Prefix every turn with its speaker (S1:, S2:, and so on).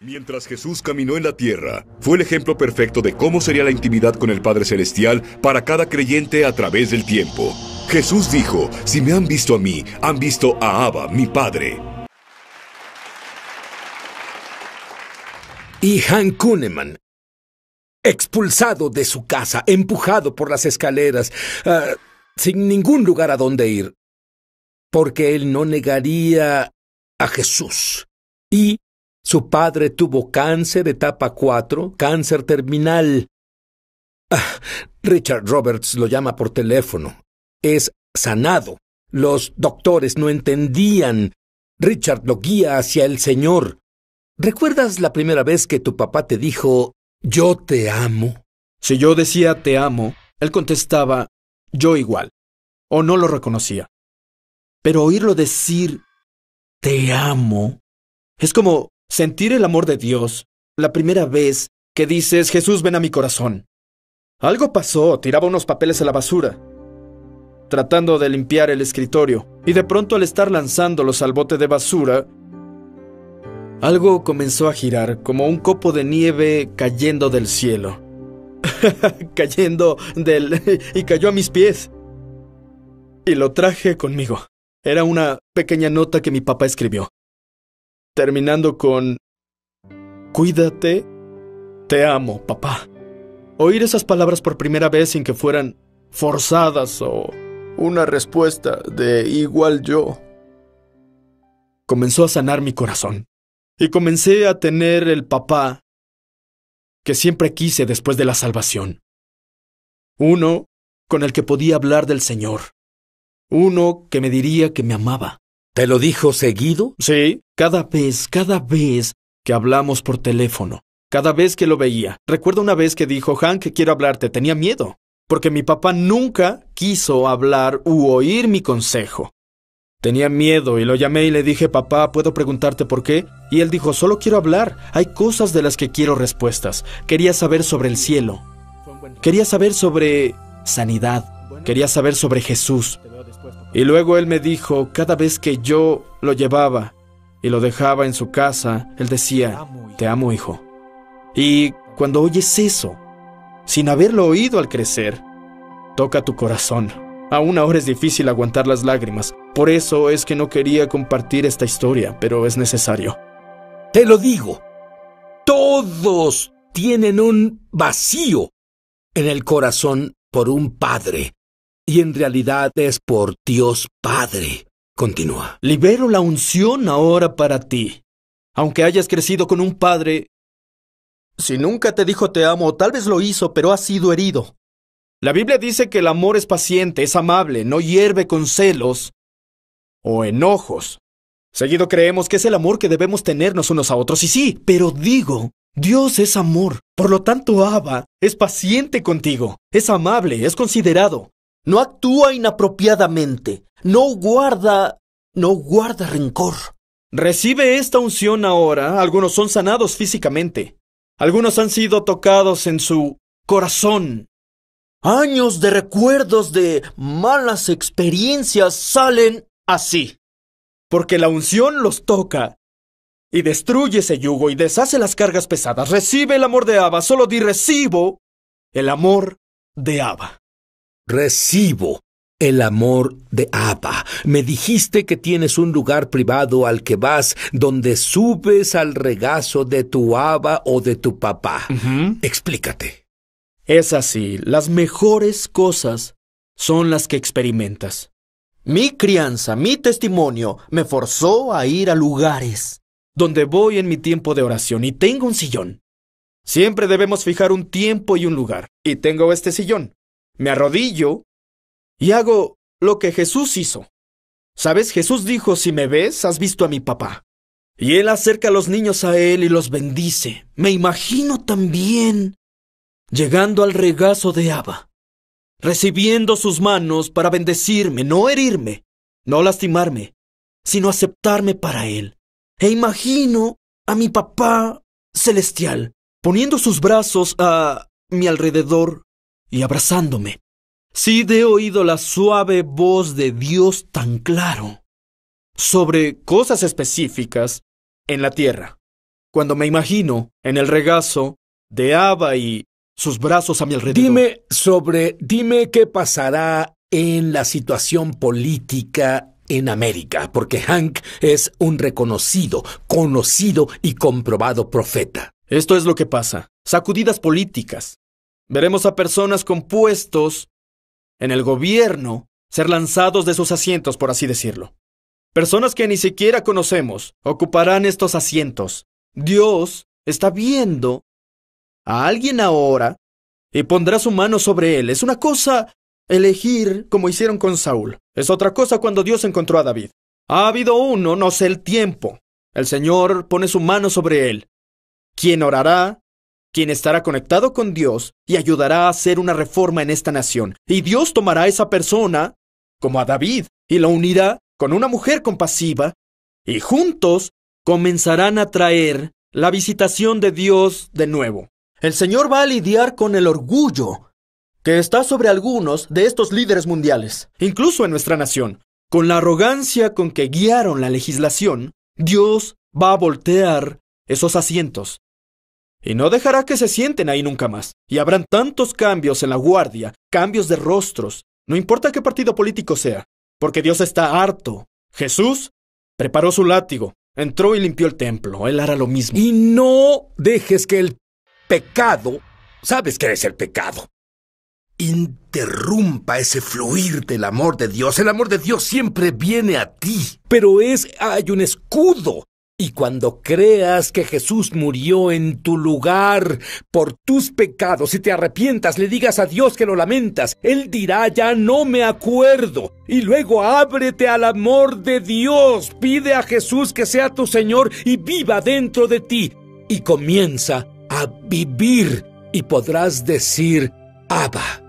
S1: Mientras Jesús caminó en la tierra, fue el ejemplo perfecto de cómo sería la intimidad con el Padre Celestial para cada creyente a través del tiempo. Jesús dijo, si me han visto a mí, han visto a Abba, mi Padre. Y Han Kuhneman, expulsado de su casa, empujado por las escaleras, ah, sin ningún lugar a donde ir, porque él no negaría a Jesús. Y su padre tuvo cáncer etapa 4, cáncer terminal. Ah, Richard Roberts lo llama por teléfono. Es sanado. Los doctores no entendían. Richard lo guía hacia el Señor. ¿Recuerdas la primera vez que tu papá te dijo, yo te amo? Si yo decía te
S2: amo, él contestaba, yo igual, o no lo reconocía. Pero oírlo decir, te amo, es como sentir el amor de Dios la primera vez que dices, Jesús, ven a mi corazón. Algo pasó, tiraba unos papeles a la basura, tratando de limpiar el escritorio, y de pronto al estar lanzándolos al bote de basura, algo comenzó a girar como un copo de nieve cayendo del cielo. cayendo del... y cayó a mis pies. Y lo traje conmigo. Era una pequeña nota que mi papá escribió terminando con, Cuídate, te amo, papá. Oír esas palabras por primera vez sin que fueran forzadas o una respuesta de igual yo, comenzó a sanar mi corazón. Y comencé a tener el papá que siempre quise después de la salvación. Uno con el que podía hablar del Señor. Uno que me diría que me amaba. ¿Te lo dijo seguido? Sí, cada vez, cada vez que hablamos por teléfono, cada vez que lo veía. Recuerdo una vez que dijo, Hank, quiero hablarte, tenía miedo, porque mi papá nunca quiso hablar u oír mi consejo. Tenía miedo y lo llamé y le dije, papá, ¿puedo preguntarte por qué? Y él dijo, solo quiero hablar, hay cosas de las que quiero respuestas. Quería saber sobre el cielo, quería saber sobre sanidad, quería saber sobre Jesús, y luego él me dijo, cada vez que yo lo llevaba y lo dejaba en su casa, él decía, te amo hijo. Y cuando oyes eso, sin haberlo oído al crecer, toca tu corazón. Aún ahora es difícil aguantar las lágrimas, por eso es que no quería compartir esta historia, pero es necesario. Te lo digo,
S1: todos tienen un vacío en el corazón por un padre y en realidad es por Dios Padre. Continúa.
S2: Libero la unción ahora para ti. Aunque hayas crecido con un padre, si nunca te dijo te amo, tal vez lo hizo, pero has sido herido. La Biblia dice que el amor es paciente, es amable, no hierve con celos o enojos. Seguido creemos que es el amor que debemos tenernos unos a otros, y sí, pero digo, Dios es amor, por lo tanto Abba es paciente contigo, es amable, es considerado, no actúa inapropiadamente, no guarda, no guarda rencor. Recibe esta unción ahora, algunos son sanados físicamente, algunos han sido tocados en su corazón. Años de recuerdos de malas experiencias salen así, porque la unción los toca y destruye ese yugo y deshace las cargas pesadas. Recibe el amor de Abba, solo di recibo el amor
S1: de Abba. Recibo el amor de Abba. Me dijiste que tienes un lugar privado al que vas, donde subes al regazo de tu Abba o de tu papá. Explícate. Es así, las
S2: mejores cosas son las que experimentas. Mi crianza, mi testimonio, me forzó a ir a lugares donde voy en mi tiempo de oración y tengo un sillón. Siempre debemos fijar un tiempo y un lugar. Y tengo este sillón me arrodillo y hago lo que Jesús hizo. ¿Sabes? Jesús dijo, si me ves, has visto a mi papá. Y él acerca a los niños a él y los bendice. Me imagino también llegando al regazo de Abba, recibiendo sus manos para bendecirme, no herirme, no lastimarme, sino aceptarme para él. E imagino a mi papá celestial, poniendo sus brazos a mi alrededor y abrazándome. Sí, he oído la suave voz de Dios tan claro sobre cosas específicas en la tierra. Cuando me
S1: imagino
S2: en el regazo de Abba y sus brazos a mi alrededor. Dime
S1: sobre, dime qué pasará en la situación política en América, porque Hank es un reconocido, conocido y comprobado
S2: profeta. Esto es lo que pasa. Sacudidas políticas, Veremos a personas compuestos en el gobierno ser lanzados de sus asientos, por así decirlo. Personas que ni siquiera conocemos ocuparán estos asientos. Dios está viendo a alguien ahora y pondrá su mano sobre él. Es una cosa elegir como hicieron con Saúl. Es otra cosa cuando Dios encontró a David. Ha habido uno, no sé el tiempo. El Señor pone su mano sobre él. ¿Quién orará quien estará conectado con Dios y ayudará a hacer una reforma en esta nación. Y Dios tomará a esa persona, como a David, y la unirá con una mujer compasiva, y juntos comenzarán a traer la visitación de Dios de nuevo. El Señor va a lidiar con el orgullo que está sobre algunos de estos líderes mundiales, incluso en nuestra nación. Con la arrogancia con que guiaron la legislación, Dios va a voltear esos asientos y no dejará que se sienten ahí nunca más. Y habrán tantos cambios en la guardia, cambios de rostros, no importa qué partido político sea, porque Dios está harto. Jesús preparó su látigo, entró y limpió el templo, él hará lo mismo. Y no
S1: dejes que el pecado, sabes que es el pecado, interrumpa ese fluir del amor de Dios. El amor de Dios siempre viene a ti. Pero es, hay un escudo y cuando creas que Jesús murió en tu lugar por tus pecados y te arrepientas, le digas a Dios que lo lamentas, Él dirá, ya no me acuerdo. Y luego ábrete al amor de Dios, pide a Jesús que sea tu Señor y viva dentro de ti. Y comienza a vivir y podrás decir, Abba.